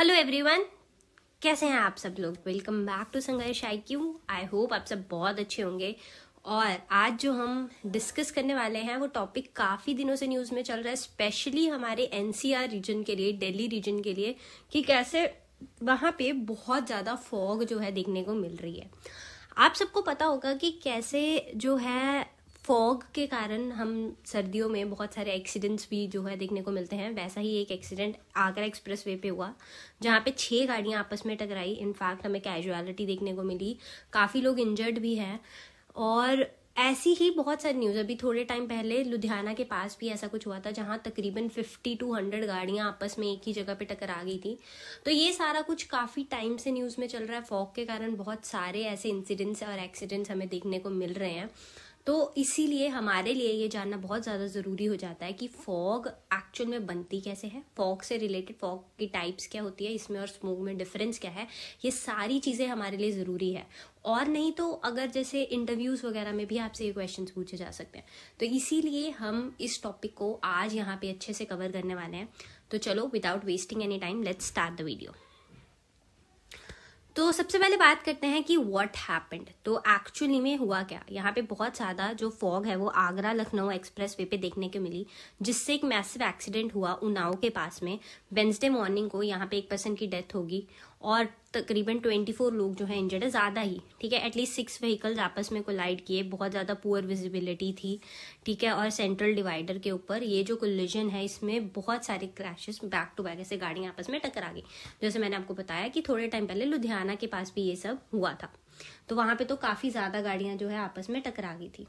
hello everyone कैसे हैं आप सब लोग वेलकम बैक टू संघर्ष आई क्यू आई होप आप सब बहुत अच्छे होंगे और आज जो हम डिस्कस करने वाले हैं वो टॉपिक काफ़ी दिनों से न्यूज़ में चल रहा है स्पेशली हमारे एनसीआर रीजन के लिए दिल्ली रीजन के लिए कि कैसे वहाँ पे बहुत ज़्यादा फॉग जो है देखने को मिल रही है आप सबको पता होगा कि कैसे जो है फॉग के कारण हम सर्दियों में बहुत सारे एक्सीडेंट्स भी जो है देखने को मिलते हैं वैसा ही एक एक्सीडेंट आगरा एक्सप्रेस वे पे हुआ जहाँ पे छह गाड़ियाँ आपस में टकराई इनफैक्ट हमें कैजुअलिटी देखने को मिली काफ़ी लोग इंजर्ड भी हैं और ऐसी ही बहुत सारी न्यूज़ अभी थोड़े टाइम पहले लुधियाना के पास भी ऐसा कुछ हुआ था जहाँ तकरीबन फिफ्टी टू हंड्रेड गाड़ियाँ आपस में एक ही जगह पे टकरा गई थी तो ये सारा कुछ काफ़ी टाइम से न्यूज़ में चल रहा है फॉग के कारण बहुत सारे ऐसे इंसिडेंट्स और एक्सीडेंट्स हमें देखने को मिल रहे हैं तो इसीलिए हमारे लिए ये जानना बहुत ज़्यादा ज़रूरी हो जाता है कि फॉग एक्चुअल में बनती कैसे है फॉग से रिलेटेड फॉग की टाइप्स क्या होती है इसमें और स्मोक में डिफरेंस क्या है ये सारी चीज़ें हमारे लिए ज़रूरी है और नहीं तो अगर जैसे इंटरव्यूज़ वगैरह में भी आपसे ये क्वेश्चन पूछे जा सकते हैं तो इसीलिए हम इस टॉपिक को आज यहाँ पे अच्छे से कवर करने वाले हैं तो चलो without wasting any time let's start the video तो सबसे पहले बात करते हैं कि व्हाट हैपेंड तो एक्चुअली में हुआ क्या यहाँ पे बहुत ज़्यादा जो फॉग है वो आगरा लखनऊ एक्सप्रेस वे पे देखने को मिली जिससे एक मैसिव एक्सीडेंट हुआ उनाव के पास में वेंसडे मॉर्निंग को यहाँ पे एक पर्सन की डेथ होगी और तकरीबन ट्वेंटी फोर लोग जो है इंजर्ड है ज़्यादा ही ठीक है एटलीस्ट सिक्स व्हीकल्स आपस में कोलाइड किए बहुत ज़्यादा पुअर विजिबिलिटी थी ठीक है और सेंट्रल डिवाइडर के ऊपर ये जो कोलिजन है इसमें बहुत सारे क्रैशेस बैक टू बैक ऐसे गाड़ियां आपस में टकरा गई जैसे मैंने आपको बताया कि थोड़े टाइम पहले लुधियाना के पास भी ये सब हुआ था तो वहां पर तो काफ़ी ज़्यादा गाड़ियां जो है आपस में टकरा गई थी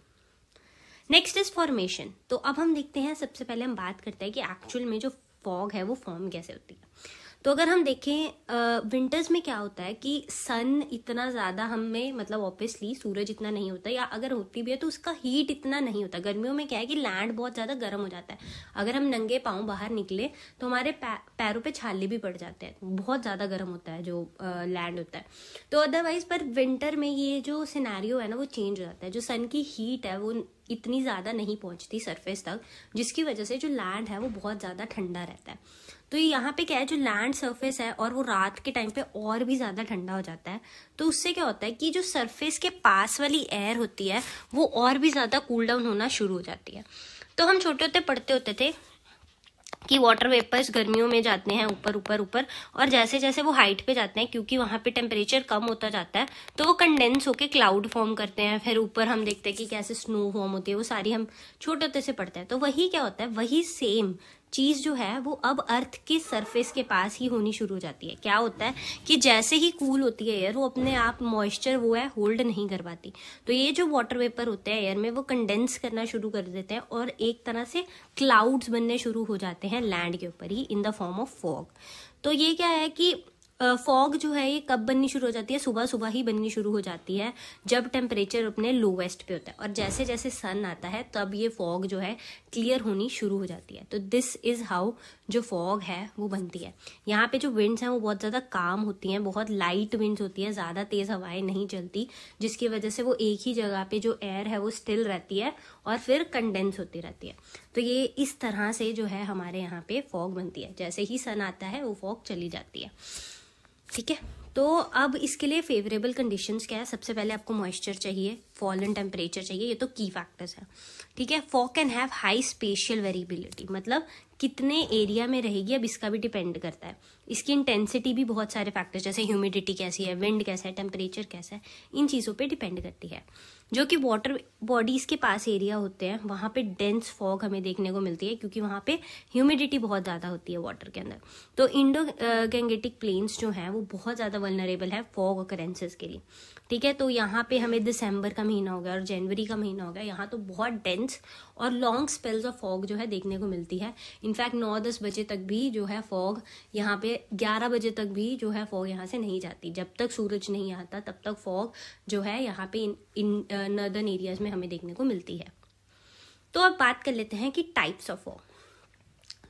नेक्स्ट इज फॉर्मेशन तो अब हम देखते हैं सबसे पहले हम बात करते हैं कि एक्चुअल में जो फॉग है वो फॉर्म कैसे होती है तो अगर हम देखें विंटर्स में क्या होता है कि सन इतना ज़्यादा हमें मतलब ऑब्वियसली सूरज इतना नहीं होता या अगर होती भी है तो उसका हीट इतना नहीं होता गर्मियों में क्या है कि लैंड बहुत ज़्यादा गर्म हो जाता है अगर हम नंगे पाँव बाहर निकले तो हमारे पैरों पर छाले भी पड़ जाते हैं बहुत ज़्यादा गर्म होता है जो लैंड होता है तो अदरवाइज पर विंटर में ये जो सिनेरियो है ना वो चेंज हो जाता है जो सन की हीट है वो इतनी ज़्यादा नहीं पहुंचती सरफेस तक जिसकी वजह से जो लैंड है वो बहुत ज़्यादा ठंडा रहता है तो यहाँ पे क्या है जो लैंड सरफेस है और वो रात के टाइम पे और भी ज़्यादा ठंडा हो जाता है तो उससे क्या होता है कि जो सरफेस के पास वाली एयर होती है वो और भी ज़्यादा कूल डाउन होना शुरू हो जाती है तो हम छोटे होते पढ़ते होते थे कि वाटर वेपर्स गर्मियों में जाते हैं ऊपर ऊपर ऊपर और जैसे जैसे वो हाइट पे जाते हैं क्योंकि वहाँ पे टेम्परेचर कम होता जाता है तो वो कंडेंस होके क्लाउड फॉर्म करते हैं फिर ऊपर हम देखते हैं कि कैसे स्नो फॉर्म होती है वो सारी हम छोटे होते से पढ़ते हैं तो वही क्या होता है वही सेम चीज़ जो है वो अब अर्थ के सरफेस के पास ही होनी शुरू हो जाती है क्या होता है कि जैसे ही कूल होती है एयर वो अपने आप मॉइस्चर वो है होल्ड नहीं कर पाती तो ये जो वाटर वेपर होते हैं एयर में वो कंडेंस करना शुरू कर देते हैं और एक तरह से क्लाउड्स बनने शुरू हो जाते हैं लैंड के ऊपर ही in the form of fog तो ये क्या है कि फॉग जो है ये कब बननी शुरू हो जाती है सुबह सुबह ही बननी शुरू हो जाती है जब टेम्परेचर अपने लोवेस्ट पे होता है और जैसे जैसे सन आता है तब ये फॉग जो है क्लियर होनी शुरू हो जाती है तो दिस इज़ हाउ जो फॉग है वो बनती है यहाँ पे जो विंड्स हैं वो बहुत ज़्यादा काम होती हैं बहुत लाइट विंड्स होती हैं ज़्यादा तेज़ हवाएं नहीं चलती जिसकी वजह से वो एक ही जगह पे जो एयर है वो स्टिल रहती है और फिर कंडेंस होती रहती है तो ये इस तरह से जो है हमारे यहाँ पे फॉग बनती है जैसे ही सन आता है वो फॉग चली जाती है ठीक है तो अब इसके लिए फेवरेबल कंडीशंस क्या है सबसे पहले आपको मॉइस्चर चाहिए फॉल इन टेम्परेचर चाहिए ये तो की फैक्टर्स है ठीक है fog can have high spatial variability मतलब कितने एरिया में रहेगी अब इसका भी डिपेंड करता है इसकी इंटेंसिटी भी बहुत सारे फैक्टर्स जैसे ह्यूमिडिटी कैसी है विंड कैसा है टेम्परेचर कैसा है इन चीज़ों पे डिपेंड करती है जो कि वाटर बॉडीज़ के पास एरिया होते हैं वहाँ पे डेंस फॉग हमें देखने को मिलती है क्योंकि वहाँ पे ह्यूमिडिटी बहुत ज़्यादा होती है वाटर के अंदर तो इंडो गैंगेटिक प्लेन्स जो हैं वो बहुत ज़्यादा वलनरेबल है फॉग अकरेंसेज के लिए ठीक है तो यहाँ पे हमें दिसंबर का महीना हो गया और जनवरी का महीना हो गया यहाँ तो बहुत डेंस और लॉन्ग स्पेल्स ऑफ फॉग जो है देखने को मिलती है इनफैक्ट नौ दस बजे तक भी जो है फॉग यहाँ पे ग्यारह बजे तक भी जो है फॉग यहाँ से नहीं जाती जब तक सूरज नहीं आता तब तक फॉग जो है यहाँ पे इन, नर्दर्न एरियाज में हमें देखने को मिलती है तो अब बात कर लेते हैं कि टाइप्स ऑफ फॉग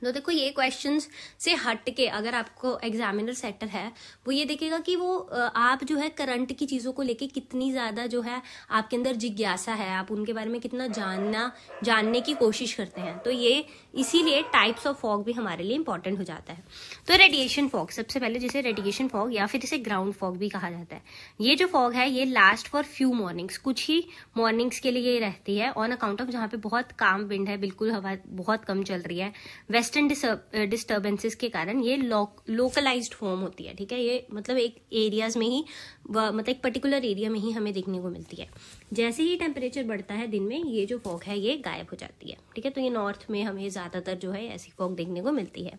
तो देखो ये क्वेश्चन से हट के अगर आपको एग्जामिनर सेटर है वो ये देखेगा कि वो आप जो है करंट की चीज़ों को लेके कितनी ज़्यादा जो है आपके अंदर जिज्ञासा है आप उनके बारे में कितना जानना जानने की कोशिश करते हैं तो ये इसीलिए टाइप्स ऑफ फॉग भी हमारे लिए इंपॉर्टेंट हो जाता है तो रेडिएशन फॉग सबसे पहले जिसे रेडिएशन फॉग या फिर इसे ग्राउंड फॉग भी कहा जाता है ये जो फॉग है ये लास्ट फॉर फ्यू मॉर्निंग्स कुछ ही मॉर्निंग्स के लिए ये रहती है ऑन अकाउंट ऑफ जहाँ पे बहुत काम विंड है बिल्कुल हवा बहुत कम चल रही है वेस्ट कॉन्स्टेंट डिस्टर्बेंसेस uh, के कारण ये लोकलाइज फॉर्म होती है ठीक है ये मतलब एक एरियाज में ही मतलब एक पर्टिकुलर एरिया में ही हमें देखने को मिलती है जैसे ही टेम्परेचर बढ़ता है दिन में ये जो फॉग है ये गायब हो जाती है ठीक है तो ये नॉर्थ में हमें ज़्यादातर जो है ऐसी फॉग देखने को मिलती है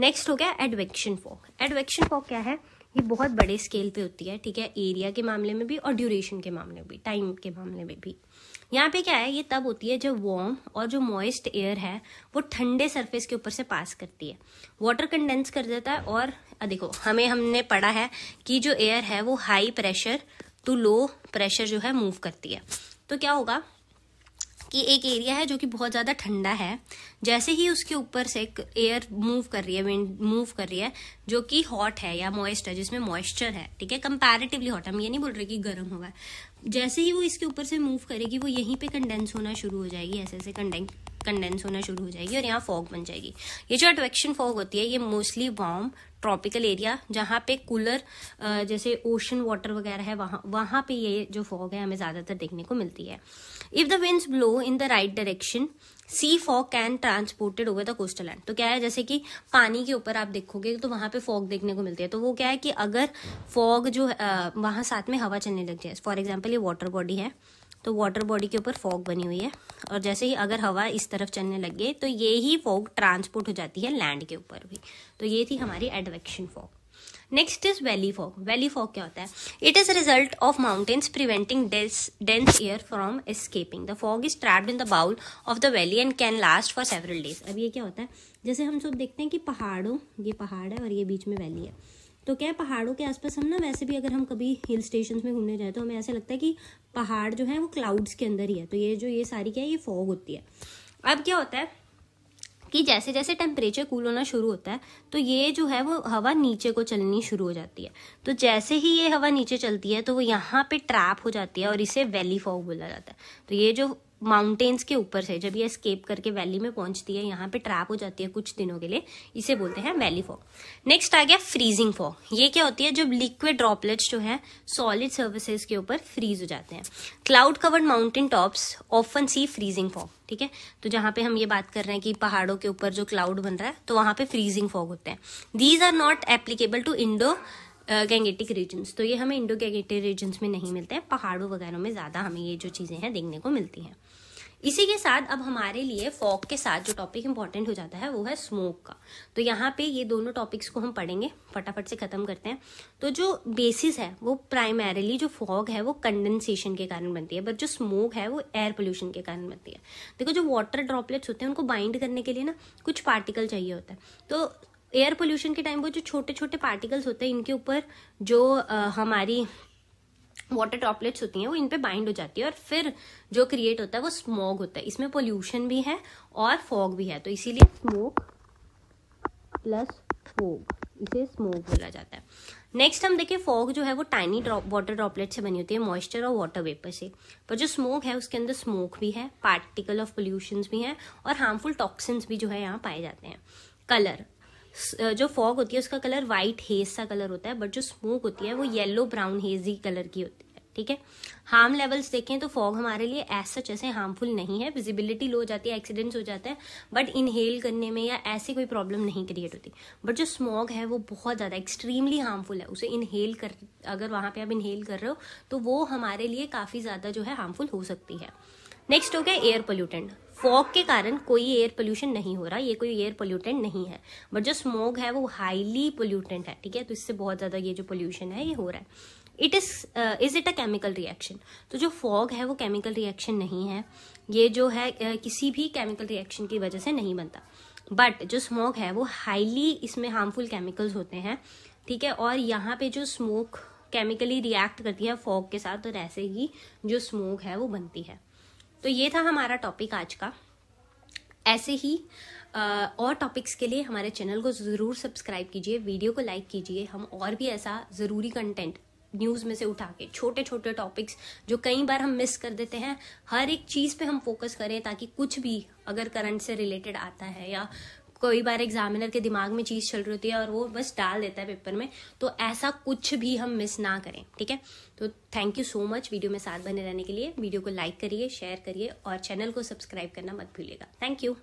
नेक्स्ट हो गया एडवेक्शन फॉग एडवेक्शन फॉग क्या है ये बहुत बड़े स्केल पे होती है ठीक है एरिया के मामले में भी और ड्यूरेशन के मामले में भी टाइम के मामले में भी यहाँ पे क्या है ये तब होती है जब वॉर्म और जो मॉइस्ट एयर है वो ठंडे सरफेस के ऊपर से पास करती है वाटर कंडेंस कर देता है और देखो हमें हमने पढ़ा है कि जो एयर है वो high pressure to low pressure जो है मूव करती है तो क्या होगा कि एक एरिया है जो कि बहुत ज़्यादा ठंडा है जैसे ही उसके ऊपर से एक एयर मूव कर रही है विंड मूव कर रही है जो कि हॉट है या मॉइस्ट है जिसमें मॉइस्चर है ठीक है कंपैरेटिवली हॉट हम ये नहीं बोल रहे कि गर्म होगा जैसे ही वो इसके ऊपर से मूव करेगी वो यहीं पे कंडेंस होना शुरू हो जाएगी ऐसे ऐसे कंडेंस कंडेंस होना शुरू हो जाएगी और यहाँ फॉग बन जाएगी ये जो अट्रैक्शन फॉग होती है ये मोस्टली वार्म ट्रॉपिकल एरिया जहाँ पे कूलर जैसे ओशन वाटर वगैरह है वहाँ वहाँ पे ये जो फॉग है हमें ज़्यादातर देखने को मिलती है if the winds blow in the right direction sea fog can transported over the coastal land तो क्या है जैसे कि पानी के ऊपर आप देखोगे तो वहाँ पे फॉग देखने को मिलती है तो वो क्या है कि अगर फॉग जो वहाँ साथ में हवा चलने लग जाए फॉर एग्जाम्पल ये वाटर बॉडी है तो वाटर बॉडी के ऊपर फॉग बनी हुई है और जैसे ही अगर हवा इस तरफ चलने लग गई तो ये ही फॉग ट्रांसपोर्ट हो जाती है लैंड के ऊपर भी तो ये थी हमारी advection fog next is valley fog valley fog क्या होता है it is result of mountains preventing dense air from escaping the fog is trapped in the bowl of the valley and can last for several days अब ये क्या होता है जैसे हम सब देखते हैं कि पहाड़ों ये पहाड़ है और ये बीच में वैली है तो क्या पहाड़ों के आसपास हम ना वैसे भी अगर हम कभी हिल स्टेशन में घूमने जाए तो हमें ऐसा लगता है कि पहाड़ जो है वो क्लाउड्स के अंदर ही है तो ये जो ये सारी क्या है ये फॉग होती है अब क्या होता है कि जैसे जैसे टेम्परेचर कूल होना शुरू होता है तो ये जो है वो हवा नीचे को चलनी शुरू हो जाती है तो जैसे ही ये हवा नीचे चलती है तो वो यहाँ पे ट्रैप हो जाती है और इसे वैली फॉग बोला जाता है तो ये जो माउंटेन्स के ऊपर से जब ये स्केप करके वैली में पहुंचती है यहाँ पे ट्रैप हो जाती है कुछ दिनों के लिए इसे बोलते हैं वैली फॉग नेक्स्ट आ गया फ्रीजिंग फॉग ये क्या होती है जब लिक्विड ड्रॉपलेट्स जो है सॉलिड सर्विसेज के ऊपर फ्रीज हो जाते हैं cloud covered mountain tops often see freezing fog ठीक है तो जहां पे हम ये बात कर रहे हैं कि पहाड़ों के ऊपर जो क्लाउड बन रहा है तो वहां पे फ्रीजिंग फॉग होते हैं these are not applicable to Indo Gangetic regions तो ये हमें इंडो गैंगेटिक रीजन्स में नहीं मिलते हैं पहाड़ों वगैरह में ज़्यादा हमें ये जो चीज़ें हैं देखने को मिलती हैं इसी के साथ अब हमारे लिए फॉग के साथ जो टॉपिक इंपॉर्टेंट हो जाता है वो है स्मोक का तो यहाँ पे ये दोनों टॉपिक्स को हम पढ़ेंगे फटाफट से ख़त्म करते हैं तो जो बेसिस है वो प्राइमरीली जो फॉग है वो कंडेंसेशन के कारण बनती है बट जो स्मोक है वो एयर पोल्यूशन के कारण बनती है देखो जो वाटर ड्रॉपलेट्स होते हैं उनको बाइंड करने के लिए ना कुछ पार्टिकल चाहिए होता है तो एयर पोल्यूशन के टाइम वो जो छोटे छोटे पार्टिकल्स होते हैं इनके ऊपर जो आ, हमारी वाटर ड्रॉपलेट्स होती हैं वो इन पे बाइंड हो जाती है और फिर जो क्रिएट होता है वो स्मोग होता है इसमें पोल्यूशन भी है और फॉग भी है तो इसीलिए स्मोक प्लस फॉग इसे स्मोक बोला जाता है नेक्स्ट हम देखें फॉग जो है वो टाइनी ड्रॉप वाटर ड्रॉपलेट से बनी होती है मॉइस्चर और वाटर वेपर से पर जो स्मोक है उसके अंदर स्मोक भी है पार्टिकल ऑफ पोल्यूशन भी हैं और हार्मफुल टॉक्सिन्स भी जो है यहाँ पाए जाते हैं कलर जो फॉग होती है उसका कलर वाइट हेज सा कलर होता है बट जो स्मोक होती है वो येलो ब्राउन हेजी कलर की होती है ठीक है हार्म लेवल्स देखें तो फॉग हमारे लिए एज सच ऐसे हार्मफुल नहीं है विजिबिलिटी लो हो जाती है एक्सीडेंट्स हो जाते हैं बट इनहेल करने में या ऐसी कोई प्रॉब्लम नहीं क्रिएट होती बट जो स्मॉग है वो बहुत ज़्यादा एक्सट्रीमली हार्मफुल है उसे इनहेल कर अगर वहाँ पर आप इनहेल कर रहे हो तो वो हमारे लिए काफ़ी ज़्यादा जो है हार्मफुल हो सकती है नेक्स्ट हो गया एयर पोल्यूटेंट फॉग के कारण कोई एयर पोल्यूशन नहीं हो रहा ये कोई एयर पोल्यूटेंट नहीं है बट जो स्मोग है वो हाईली पोल्यूटेंट है ठीक है तो इससे बहुत ज़्यादा ये जो पोल्यूशन है ये हो रहा है it is is it a chemical reaction तो जो फॉग है वो केमिकल रिएक्शन नहीं है ये जो है uh, किसी भी केमिकल रिएक्शन की वजह से नहीं बनता बट जो स्मोक है वो हाईली इसमें हार्मफुल केमिकल्स होते हैं ठीक है और यहाँ पे जो स्मोक केमिकली रिएक्ट करती है फॉग के साथ और तो ऐसे ही जो स्मोक है वो बनती है तो ये था हमारा टॉपिक आज का ऐसे ही uh, और टॉपिक्स के लिए हमारे चैनल को ज़रूर सब्सक्राइब कीजिए वीडियो को लाइक कीजिए हम और भी ऐसा ज़रूरी कंटेंट न्यूज़ में से उठा के छोटे छोटे टॉपिक्स जो कई बार हम मिस कर देते हैं हर एक चीज़ पे हम फोकस करें ताकि कुछ भी अगर करंट से रिलेटेड आता है या कोई बार एग्जामिनर के दिमाग में चीज़ चल रही होती है और वो बस डाल देता है पेपर में तो ऐसा कुछ भी हम मिस ना करें ठीक है तो thank you so much video में साथ बने रहने के लिए वीडियो को लाइक करिए शेयर करिए और चैनल को सब्सक्राइब करना मत भूलिएगा थैंक यू